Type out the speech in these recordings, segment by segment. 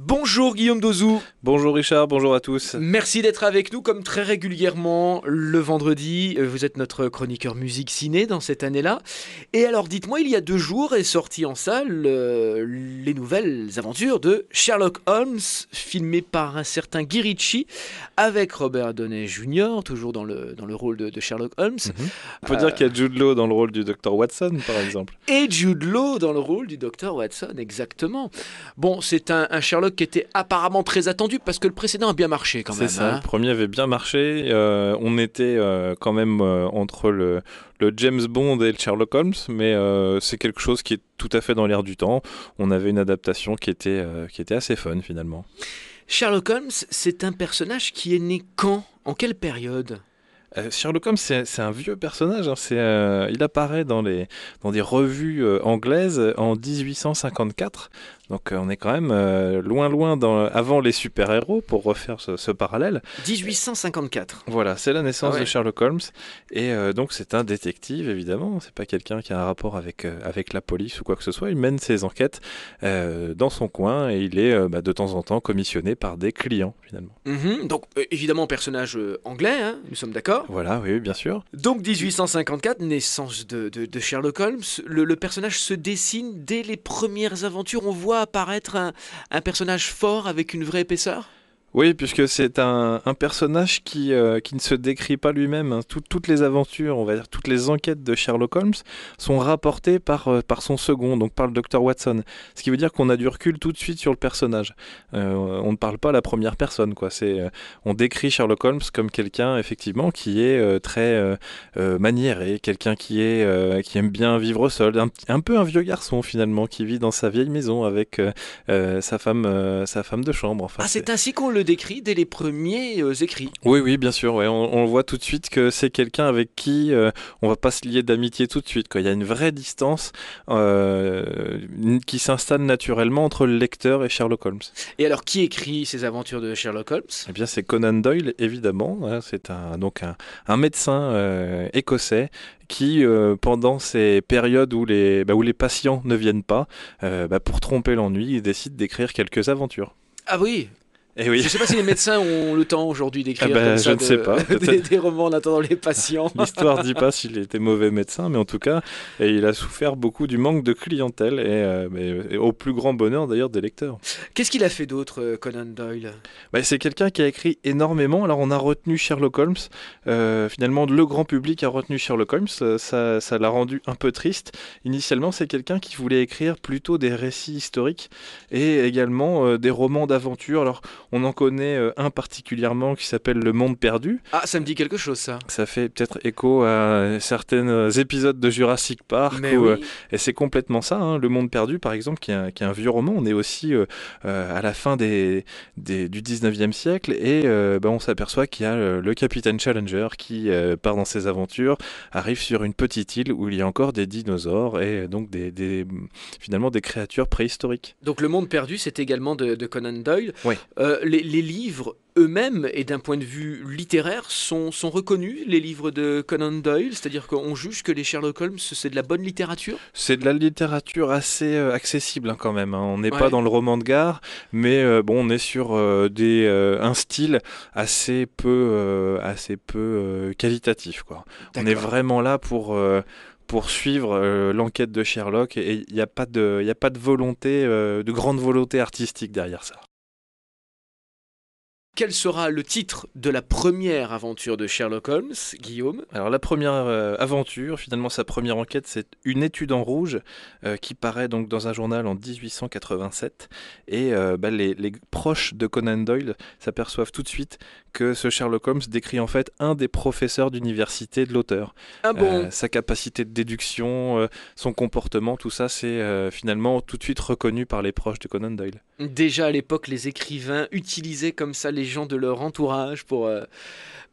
Bonjour Guillaume Dozou. Bonjour Richard, bonjour à tous. Merci d'être avec nous comme très régulièrement le vendredi. Euh, vous êtes notre chroniqueur musique ciné dans cette année-là. Et alors dites-moi, il y a deux jours est sorti en salle euh, les nouvelles aventures de Sherlock Holmes, filmé par un certain Guy Ritchie avec Robert Downey Jr., toujours dans le, dans le rôle de, Sherlock Holmes. Mhm. On peut dire euh, qu'il y a Jude Law dans le rôle du Dr Watson par exemple. Et Jude Law dans le rôle du Dr Watson, exactement. Bon, c'est un Sherlock qui était apparemment très attendu parce que le précédent a bien marché quand même. C'est ça, hein. le premier avait bien marché. Euh, on était euh, quand même euh, entre le, le, James Bond et le Sherlock Holmes, mais c'est quelque chose qui est tout à fait dans l'air du temps. On avait une adaptation qui était, qui était assez fun finalement. Sherlock Holmes, c'est un personnage qui est né quand En quelle période Sherlock Holmes, c'est un vieux personnage. Hein. il apparaît dans, les, dans des revues anglaises en 1854. Donc euh, on est quand même euh, loin, loin avant les super-héros pour refaire ce, parallèle. 1854. Voilà, c'est la naissance ah de Sherlock Holmes. Et euh, donc c'est un détective, évidemment. C'est pas quelqu'un qui a un rapport avec, avec la police ou quoi que ce soit. Il mène ses enquêtes dans son coin et il est bah, de temps en temps commissionné par des clients, finalement. Mm-hmm. Donc évidemment, personnage anglais, hein, nous sommes d'accord. Voilà, oui, bien sûr. Donc 1854, naissance de, de, Sherlock Holmes. le personnage se dessine dès les premières aventures. On voit apparaître un personnage fort avec une vraie épaisseur oui, puisque c'est un, personnage qui, euh, qui ne se décrit pas lui-même. Hein. toutes les aventures, on va dire, toutes les enquêtes de Sherlock Holmes sont rapportées par, euh, par son second, donc par le docteur Watson. Ce qui veut dire qu'on a du recul tout de suite sur le personnage. Euh, on ne parle pas à la première personne, quoi. C'est, on décrit Sherlock Holmes comme quelqu'un, effectivement, qui est très maniéré, quelqu'un qui, est qui aime bien vivre seul, un, un, peu un vieux garçon, finalement, qui vit dans sa vieille maison avec sa, femme, sa femme de chambre. ah, c'est ainsi qu'on le décrit dès les premiers euh, écrits. Oui, oui, bien sûr. On, voit tout de suite que c'est quelqu'un avec qui euh, on va pas se lier d'amitié tout de suite. Quoi. Il y a une vraie distance euh, qui s'installe naturellement entre le lecteur et Sherlock Holmes. Et alors, qui écrit ces aventures de Sherlock Holmes Eh bien, c'est Conan Doyle, évidemment. Hein. C'est un, donc un, médecin écossais qui, pendant ces périodes où les, bah, où les patients ne viennent pas, bah, pour tromper l'ennui, décide d'écrire quelques aventures. Ah oui, eh je ne sais pas si les médecins ont le temps aujourd'hui d'écrire des, romans en attendant les patients. L'histoire ne dit pas s'il était mauvais médecin, mais en tout cas, et il a souffert beaucoup du manque de clientèle et, euh, au plus grand bonheur d'ailleurs des lecteurs. Qu'est-ce qu'il a fait d'autre, euh, Conan Doyle bah, C'est quelqu'un qui a écrit énormément. Alors on a retenu Sherlock Holmes. Euh, finalement, le grand public a retenu Sherlock Holmes. Ça, ça l'a rendu un peu triste. Initialement, c'est quelqu'un qui voulait écrire plutôt des récits historiques et également des romans d'aventure. Alors on en connaît euh, un particulièrement qui s'appelle Le Monde Perdu. Ah, ça me dit quelque chose, ça. Ça fait peut-être écho à certains euh, épisodes de Jurassic Park. Euh, et c'est complètement ça. Hein. le Monde Perdu, par exemple, qui est un, vieux roman. On est aussi à la fin du 19e siècle et ben, on s'aperçoit qu'il y a le capitaine Challenger qui part dans ses aventures, arrive sur une petite île où il y a encore des dinosaures et donc des, finalement des créatures préhistoriques. Donc le monde perdu, c'est également de, Conan Doyle. Oui les, livres eux-mêmes, et d'un point de vue littéraire, sont, reconnus, les livres de Conan Doyle C'est-à-dire qu'on juge que les Sherlock Holmes, c'est de la bonne littérature C'est de la littérature assez euh, accessible hein, quand même. Hein. On n'est pas dans le roman de gare, mais euh, bon, on est sur euh, des, un style assez peu, assez peu qualitatif. On est vraiment là pour suivre l'enquête de Sherlock et il n'y a, pas de, a pas de volonté, de grande volonté artistique derrière ça. Quel sera le titre de la première aventure de Sherlock Holmes, Guillaume Alors la première euh, aventure, finalement sa première enquête, c'est une étude en rouge euh, qui paraît donc dans un journal en 1887. Et euh, bah, les, proches de Conan Doyle s'aperçoivent tout de suite que ce Sherlock Holmes décrit en fait un des professeurs d'université de l'auteur. Ah sa capacité de déduction, son comportement, tout ça, c'est finalement tout de suite reconnu par les proches de Conan Doyle. Déjà à l'époque, les écrivains utilisaient comme ça les gens de leur entourage pour, euh,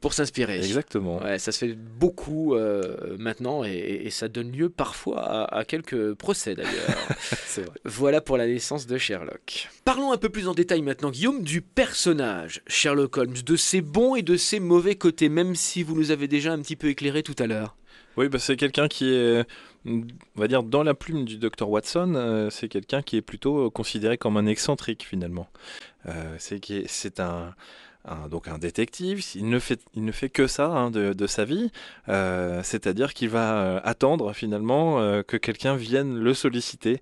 pour s'inspirer. Exactement. ça se fait beaucoup euh, maintenant et, ça donne lieu parfois à, quelques procès d'ailleurs. voilà pour la naissance de Sherlock. Parlons un peu plus en détail maintenant, Guillaume, du personnage Sherlock Holmes, de ses bons et de ses mauvais côtés, même si vous nous avez déjà un petit peu éclairé tout à l'heure. Oui, bah, c'est quelqu'un qui est on va dire, dans la plume du docteur Watson, euh, c'est quelqu'un qui est plutôt considéré comme un excentrique finalement. Euh, c'est un, donc un détective, il ne fait, il ne fait que ça hein, de, sa vie, euh, c'est-à-dire qu'il va euh, attendre finalement euh, que quelqu'un vienne le solliciter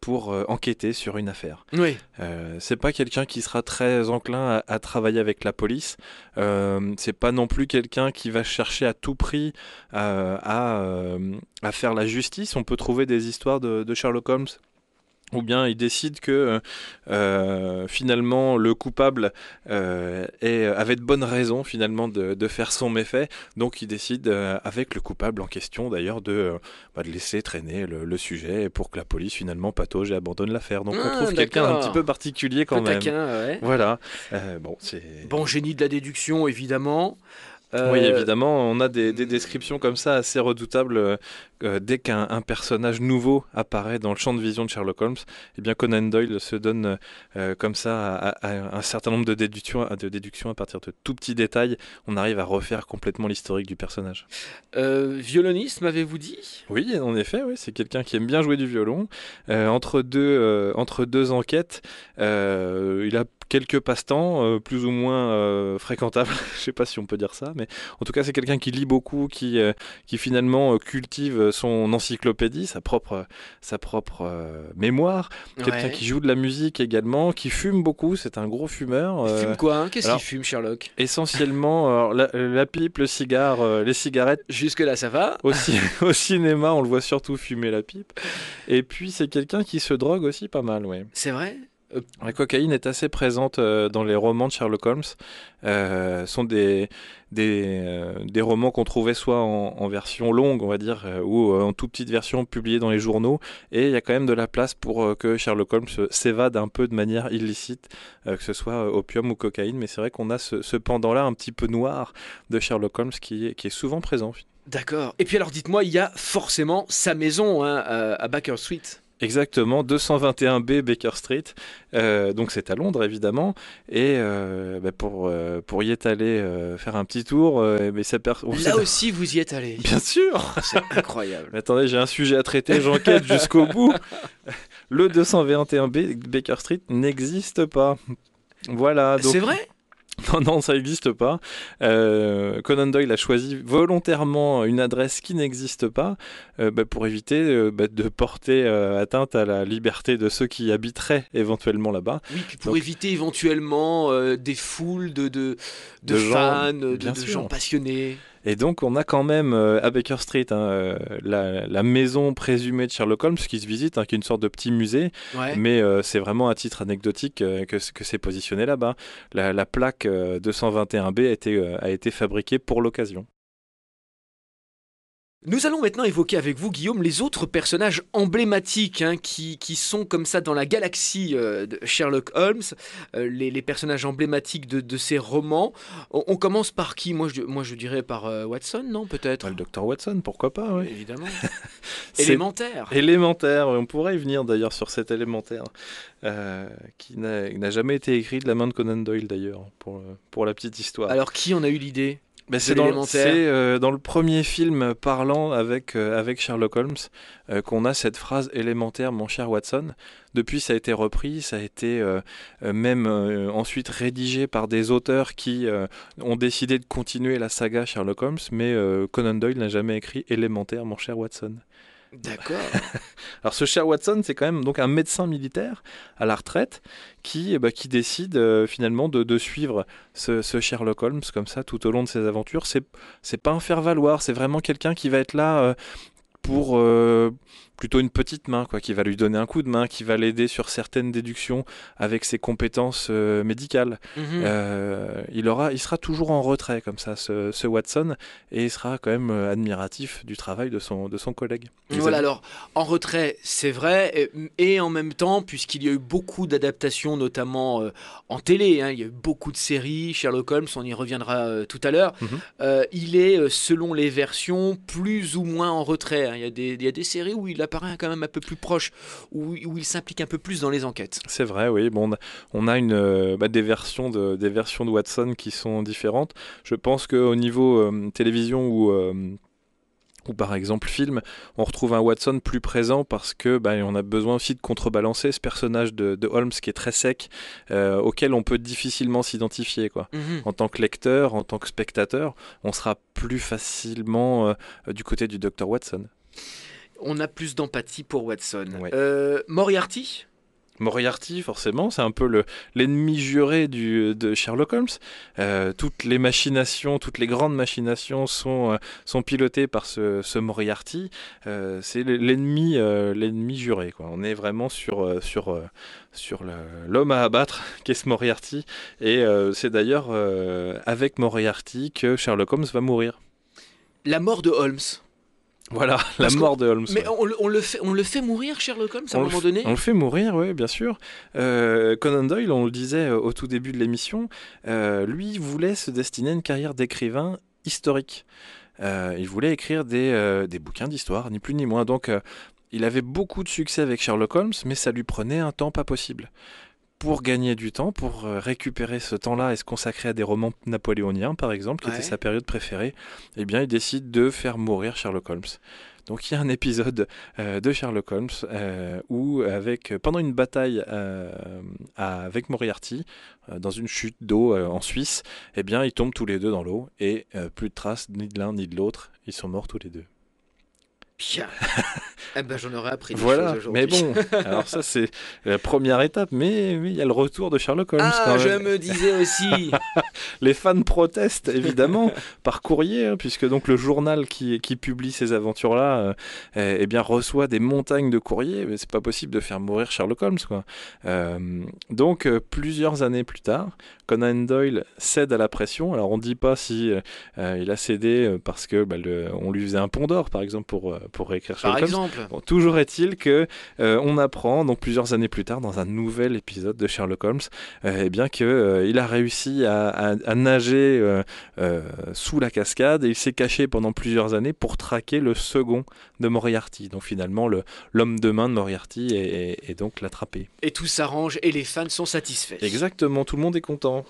pour enquêter sur une affaire. Oui. c'est pas quelqu'un qui sera très enclin à, travailler avec la police. c'est pas non plus quelqu'un qui va chercher à tout prix à, faire la justice. On peut trouver des histoires de Sherlock Holmes ou bien il décide que euh, finalement le coupable euh, avait de bonnes raisons finalement de, faire son méfait, donc il décide euh, avec le coupable en question d'ailleurs de, bah, laisser traîner le, sujet pour que la police finalement patauge et abandonne l'affaire. Donc on ah, trouve quelqu'un un petit peu particulier quand même. Ouais. Voilà. bon, bon génie de la déduction évidemment. Oui, évidemment, on a des, des, descriptions comme ça assez redoutables euh, dès qu'un personnage nouveau apparaît dans le champ de vision de Sherlock Holmes, eh bien Conan Doyle se donne euh, euh, comme ça à, un certain nombre de déductions, de à partir de tout petits détails. On arrive à refaire complètement l'historique du personnage. violoniste, m'avez-vous dit Oui, en effet, oui, c'est quelqu'un qui aime bien jouer du violon. entre, deux, entre deux enquêtes, il a quelques passe-temps, plus ou moins fréquentables, je ne sais pas si on peut dire ça, mais en tout cas c'est quelqu'un qui lit beaucoup, qui, qui finalement cultive euh, son encyclopédie, sa propre, sa propre euh, mémoire. Quelqu'un qui joue de la musique également, qui fume beaucoup, c'est un gros fumeur. Il fume euh, quoi hein Qu'est-ce qu'il fume, Sherlock Essentiellement, la, pipe, le cigare, les cigarettes. Jusque-là, ça va. Aussi, au cinéma, on le voit surtout fumer la pipe. Et puis, c'est quelqu'un qui se drogue aussi pas mal, ouais. C'est vrai euh, la cocaïne est assez présente euh, dans les romans de Sherlock Holmes. Ce euh, sont des, romans qu'on trouvait soit en, version longue, on va dire, ou en toute petite version publiée dans les journaux. Et il y a quand même de la place pour que Sherlock Holmes s'évade un peu de manière illicite, que ce soit opium ou cocaïne. Mais c'est vrai qu'on a ce, pendant-là un petit peu noir de Sherlock Holmes qui, est souvent présent. D'accord. Et puis alors dites-moi, il y a forcément sa maison hein, à Baker Street. Exactement, 221B Baker Street. Euh, donc c'est à Londres évidemment. Et euh, bah, pour, euh, pour y être allé faire un petit tour, mais ça aussi vous y êtes allé. Bien sûr. Oh, c'est incroyable. mais attendez, j'ai un sujet à traiter, j'enquête jusqu'au bout. Le 221B Baker Street n'existe pas. Voilà. C'est vrai Non, ça n'existe pas. Euh, Conan Doyle a choisi volontairement une adresse qui n'existe pas euh, bah, pour éviter euh, bah, de porter atteinte à la liberté de ceux qui habiteraient éventuellement là-bas. pour éviter éventuellement des foules de, de, fans, de gens passionnés. Et donc, on a quand même euh, à Baker Street hein, euh, la, maison présumée de Sherlock Holmes qui se visite, hein, qui est une sorte de petit musée. Mais euh, c'est vraiment à titre anecdotique que, que c'est positionné là-bas. La, la plaque 221B a été, a été fabriquée pour l'occasion. Nous allons maintenant évoquer avec vous, Guillaume, les autres personnages emblématiques hein, qui, qui, sont comme ça dans la galaxie euh, de Sherlock Holmes, euh, les, personnages emblématiques de, de ces romans. On, commence par qui moi je, moi, je dirais par euh, Watson, non Peut-être bah, Le docteur Watson, pourquoi pas, oui. Évidemment. élémentaire. Élémentaire, on pourrait y venir d'ailleurs sur cet élémentaire, qui n'a jamais été écrit de la main de Conan Doyle d'ailleurs, pour, pour la petite histoire. Alors qui en a eu l'idée bah, c'est dans, euh, dans, le premier film parlant avec, euh, avec Sherlock Holmes euh, qu'on a cette phrase élémentaire, mon cher Watson. Depuis, ça a été repris, ça a été même ensuite rédigé par des auteurs qui ont décidé de continuer la saga Sherlock Holmes, mais Conan Doyle n'a jamais écrit élémentaire, mon cher Watson. D'accord. Alors ce cher Watson, c'est quand même donc un médecin militaire à la retraite qui, eh ben, qui décide euh, finalement de, suivre ce, Sherlock Holmes comme ça tout au long de ses aventures. C'est, c'est pas un faire-valoir, c'est vraiment quelqu'un qui va être là euh, pour euh, plutôt une petite main, quoi, qui va lui donner un coup de main, qui va l'aider sur certaines déductions avec ses compétences euh, médicales. Mhm. Euh, il, aura, il sera toujours en retrait comme ça, ce, Watson, et il sera quand même admiratif du travail de son, de son collègue. Voilà, alors en retrait, c'est vrai, et, en même temps, puisqu'il y a eu beaucoup d'adaptations, notamment en télé, hein, il y a eu beaucoup de séries, Sherlock Holmes, on y reviendra tout à l'heure, mhm. il est, selon les versions, plus ou moins en retrait. Hein. Hein. Il, y a des, il, y a des, séries où il apparaît quand même un peu plus proche, où, où il s'implique un peu plus dans les enquêtes. C'est vrai, oui. Bon, on a une, euh, bah, des, versions de, des versions de Watson qui sont différentes. Je pense qu'au niveau euh, télévision ou euh, ou par exemple film, on retrouve un Watson plus présent parce que bah, on a besoin aussi de contrebalancer ce personnage de, Holmes qui est très sec, auquel on peut difficilement s'identifier quoi. Mhm. En tant que lecteur, en tant que spectateur, on sera plus facilement du côté du docteur Watson. On a plus d'empathie pour Watson. Euh, Moriarty Moriarty, forcément, c'est un peu l'ennemi juré du, de Sherlock Holmes. Euh, toutes les machinations, toutes les grandes machinations sont, euh, pilotées par ce, Moriarty. c'est l'ennemi l'ennemi juré. Quoi. On est vraiment sur, sur, sur l'homme à abattre qu'est ce Moriarty. Et c'est d'ailleurs avec Moriarty que Sherlock Holmes va mourir. La mort de Holmes voilà, la mort de Holmes. Mais on, le fait, on le fait mourir, Sherlock Holmes, à un moment donné On le fait mourir, oui, bien sûr. Euh, Conan Doyle, on le disait euh, au tout début de l'émission, euh, lui voulait se destiner à une carrière d'écrivain historique. il voulait écrire des, des bouquins d'histoire, ni plus ni moins. Donc, il avait beaucoup de succès avec Sherlock Holmes, mais ça lui prenait un temps pas possible pour gagner du temps, pour euh, récupérer ce temps-là et se consacrer à des romans napoléoniens, par exemple, qui était sa période préférée, eh bien, il décide de faire mourir Sherlock Holmes. Donc il y a un épisode euh, de Sherlock Holmes euh, où avec pendant une bataille avec Moriarty dans une chute d'eau en Suisse, eh bien ils tombent tous les deux dans l'eau et plus de traces ni de l'un ni de l'autre, ils sont morts tous les deux. Pia eh ben, J'en aurais appris. Des voilà, mais bon, alors ça c'est la première étape, mais il y a le retour de Sherlock Holmes. Ah, je me disais aussi Les fans protestent évidemment par courrier, hein, puisque donc le journal qui, qui publie ces aventures-là euh, eh, eh bien, reçoit des montagnes de courriers, mais c'est pas possible de faire mourir Sherlock Holmes. Quoi. Euh, donc euh, plusieurs années plus tard, Conan Doyle cède à la pression. Alors on ne dit pas si euh, il a cédé parce que bah, on lui faisait un pont d'or par exemple pour par exemple. toujours est-il que euh, on apprend donc plusieurs années plus tard dans un nouvel épisode de Sherlock Holmes, qu'il euh, eh bien que euh, il a réussi à, nager sous la cascade et il s'est caché pendant plusieurs années pour traquer le second de Moriarty. Donc finalement l'homme de main de Moriarty est, est donc l'attrapé. Et tout s'arrange et les fans sont satisfaits. Exactement, tout le monde est content.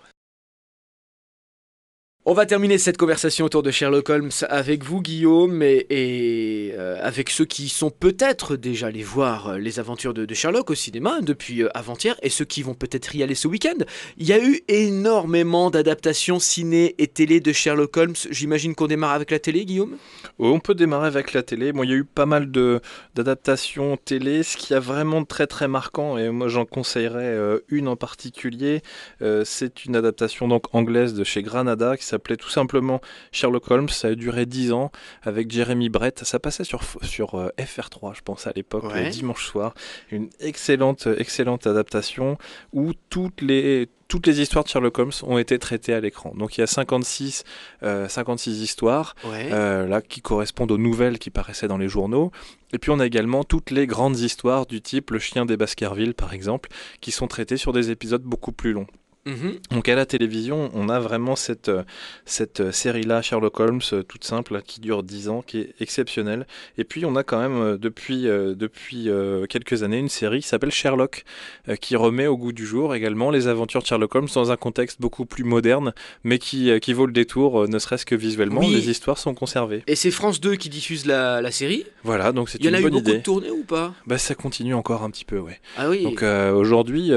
On va terminer cette conversation autour de Sherlock Holmes avec vous, Guillaume, et, euh, avec ceux qui sont peut-être déjà allés voir euh, les aventures de, Sherlock au cinéma depuis euh, avant-hier, et ceux qui vont peut-être y aller ce week-end. Il y a eu énormément d'adaptations ciné et télé de Sherlock Holmes. J'imagine qu'on démarre avec la télé, Guillaume oh, On peut démarrer avec la télé. Bon, il y a eu pas mal d'adaptations télé. Ce qui est vraiment très très marquant, et moi j'en conseillerais une en particulier, c'est une adaptation donc anglaise de chez Granada qui s'appelait tout simplement Sherlock Holmes. Ça a duré dix ans avec Jeremy Brett. Ça passait sur, sur euh, FR3, je pense, à l'époque, le dimanche soir. Une excellente, excellente adaptation où toutes les toutes les histoires de Sherlock Holmes ont été traitées à l'écran. Donc il y a 56, 56 euh, histoires euh, là qui correspondent aux nouvelles qui paraissaient dans les journaux. Et puis on a également toutes les grandes histoires du type Le chien des Baskerville par exemple, qui sont traitées sur des épisodes beaucoup plus longs. Mhm. Donc à la télévision, on a vraiment cette, euh, cette euh, série-là, Sherlock Holmes, euh, toute simple, qui dure 10 ans, qui est exceptionnelle. Et puis on a quand même depuis, depuis quelques années une série qui s'appelle Sherlock, qui remet au goût du jour également les aventures de Sherlock Holmes dans un contexte beaucoup plus moderne, mais qui, qui vaut le détour, ne serait-ce que visuellement, les histoires sont conservées. Et c'est France 2 qui diffuse la, série Voilà, donc c'est une bonne idée. Il y en a eu beaucoup de tournées ou pas Bah ça continue encore un petit peu, ouais. Ah oui. Donc aujourd'hui, ils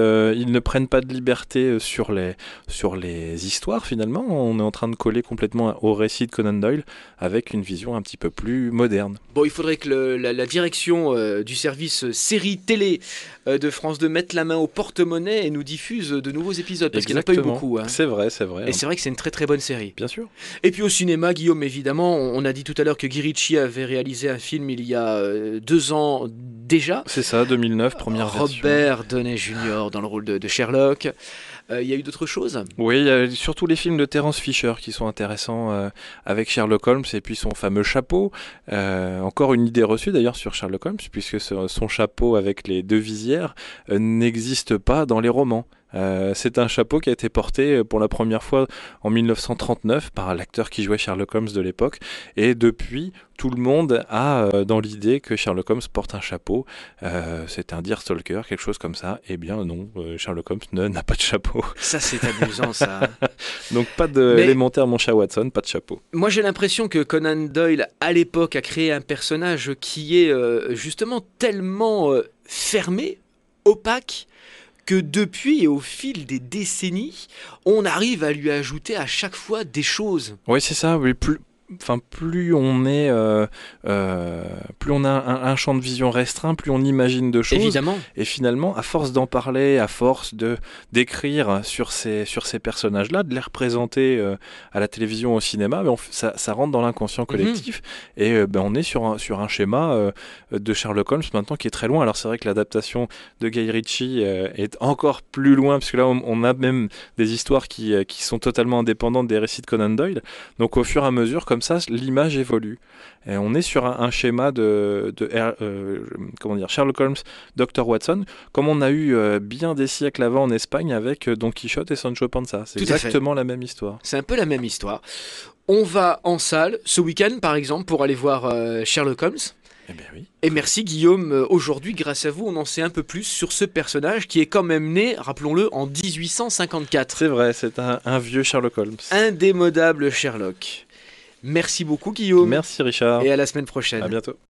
ne prennent pas de liberté sur sur les, sur les histoires finalement. On est en train de coller complètement au récit de Conan Doyle avec une vision un petit peu plus moderne. Bon, il faudrait que la, direction euh, du service euh, série télé euh, de France 2 mette la main au porte-monnaie et nous diffuse de nouveaux épisodes parce qu'il n'y en a pas eu beaucoup. Hein. C'est vrai, c'est vrai. Et hein. c'est vrai que c'est une très très bonne série. Bien sûr. Et puis au cinéma, Guillaume, évidemment, on a dit tout à l'heure que Guirichi avait réalisé un film il y a deux ans déjà. C'est ça, 2009, première Robert version. Robert Jr. dans le rôle de Sherlock. Il euh, y a eu d'autres choses Oui, surtout les films de Terence Fisher qui sont intéressants euh, avec Sherlock Holmes et puis son fameux chapeau. Euh, encore une idée reçue d'ailleurs sur Sherlock Holmes, puisque son chapeau avec les deux visières n'existe pas dans les romans. Euh, c'est un chapeau qui a été porté euh, pour la première fois en 1939 par l'acteur qui jouait Sherlock Holmes de l'époque. Et depuis, tout le monde a euh, dans l'idée que Sherlock Holmes porte un chapeau. c'est un deer stalker, quelque chose comme ça. Eh bien non, Sherlock Holmes n'a pas de chapeau. Ça c'est amusant ça. Donc pas d'élémentaire mon chat Watson, pas de chapeau. Moi j'ai l'impression que Conan Doyle à l'époque a créé un personnage qui est justement tellement fermé, opaque, que depuis et au fil des décennies, on arrive à lui ajouter à chaque fois des choses. Oui, c'est ça. Oui. Plus, enfin plus on est euh, euh, plus on a un, champ de vision restreint plus on imagine de choses évidemment et finalement à force d'en parler à force de d'écrire sur ces sur ces personnages là de les représenter euh, à la télévision au cinéma ben, ça, rentre dans l'inconscient mhm. collectif et ben, on est sur un, sur un schéma de Sherlock Holmes maintenant qui est très loin alors c'est vrai que l'adaptation de Guy Ritchie est encore plus loin parce que là on, a même des histoires qui, qui sont totalement indépendantes des récits de Conan Doyle donc au fur et à mesure comme comme ça, l'image évolue. Et on est sur un, schéma de, euh, comment dire, Sherlock Holmes, Dr. Watson, comme on a eu euh, bien des siècles avant en Espagne avec euh, Don Quichotte et Sancho Panza. C'est exactement la même histoire. C'est un peu la même histoire. On va en salle ce week-end, par exemple, pour aller voir Sherlock Holmes. Eh ben et merci Guillaume. Aujourd'hui, grâce à vous, on en sait un peu plus sur ce personnage qui est quand même né, rappelons-le, en 1854. C'est vrai, c'est un vieux Sherlock Holmes. Indémodable Sherlock. Merci beaucoup Guillaume. Merci Richard. Et à la semaine prochaine. À bientôt.